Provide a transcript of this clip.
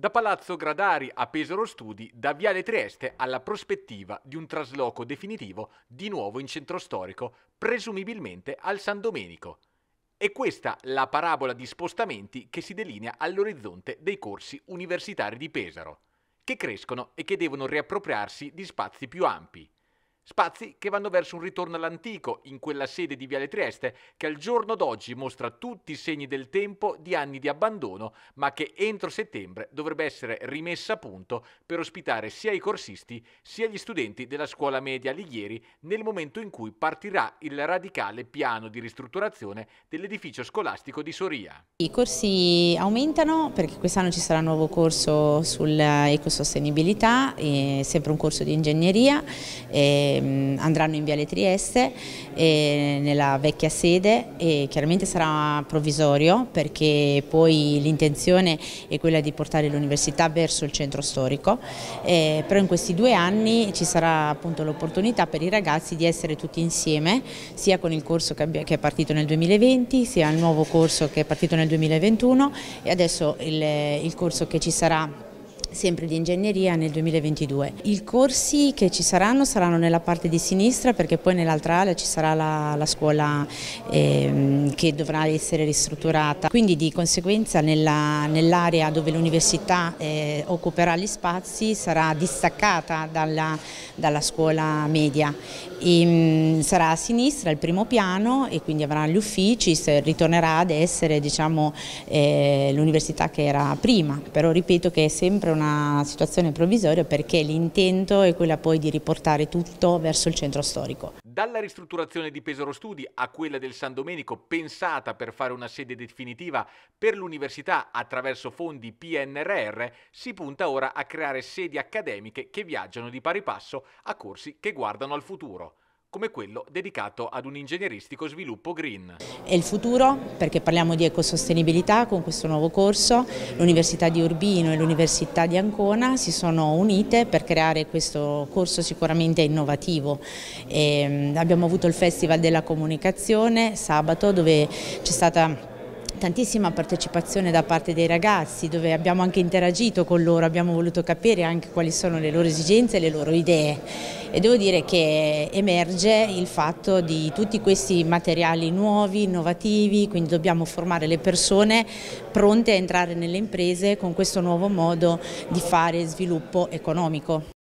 Da Palazzo Gradari a Pesaro Studi, da Viale Trieste alla prospettiva di un trasloco definitivo di nuovo in centro storico, presumibilmente al San Domenico. È questa la parabola di spostamenti che si delinea all'orizzonte dei corsi universitari di Pesaro, che crescono e che devono riappropriarsi di spazi più ampi. Spazi che vanno verso un ritorno all'antico, in quella sede di Viale Trieste che al giorno d'oggi mostra tutti i segni del tempo di anni di abbandono, ma che entro settembre dovrebbe essere rimessa a punto per ospitare sia i corsisti sia gli studenti della scuola media Lighieri nel momento in cui partirà il radicale piano di ristrutturazione dell'edificio scolastico di Soria. I corsi aumentano perché quest'anno ci sarà un nuovo corso sull'ecosostenibilità, sempre un corso di ingegneria. E Ehm, andranno in Viale Trieste eh, nella vecchia sede e chiaramente sarà provvisorio perché poi l'intenzione è quella di portare l'università verso il centro storico, eh, però in questi due anni ci sarà appunto l'opportunità per i ragazzi di essere tutti insieme sia con il corso che è partito nel 2020 sia il nuovo corso che è partito nel 2021 e adesso il, il corso che ci sarà sempre di ingegneria nel 2022. I corsi che ci saranno saranno nella parte di sinistra perché poi nell'altra ala ci sarà la, la scuola eh, che dovrà essere ristrutturata, quindi di conseguenza nell'area nell dove l'università eh, occuperà gli spazi sarà distaccata dalla, dalla scuola media. E, ehm, mh, sarà a sinistra il primo piano e quindi avrà gli uffici, ritornerà ad essere diciamo, eh, l'università che era prima, però ripeto che è sempre una una situazione provvisoria perché l'intento è quella poi di riportare tutto verso il centro storico. Dalla ristrutturazione di Pesaro Studi a quella del San Domenico, pensata per fare una sede definitiva per l'università attraverso fondi PNRR, si punta ora a creare sedi accademiche che viaggiano di pari passo a corsi che guardano al futuro come quello dedicato ad un ingegneristico sviluppo green. È il futuro perché parliamo di ecosostenibilità con questo nuovo corso, l'Università di Urbino e l'Università di Ancona si sono unite per creare questo corso sicuramente innovativo. E ehm, abbiamo avuto il Festival della Comunicazione sabato dove c'è stata tantissima partecipazione da parte dei ragazzi dove abbiamo anche interagito con loro, abbiamo voluto capire anche quali sono le loro esigenze e le loro idee e devo dire che emerge il fatto di tutti questi materiali nuovi, innovativi, quindi dobbiamo formare le persone pronte a entrare nelle imprese con questo nuovo modo di fare sviluppo economico.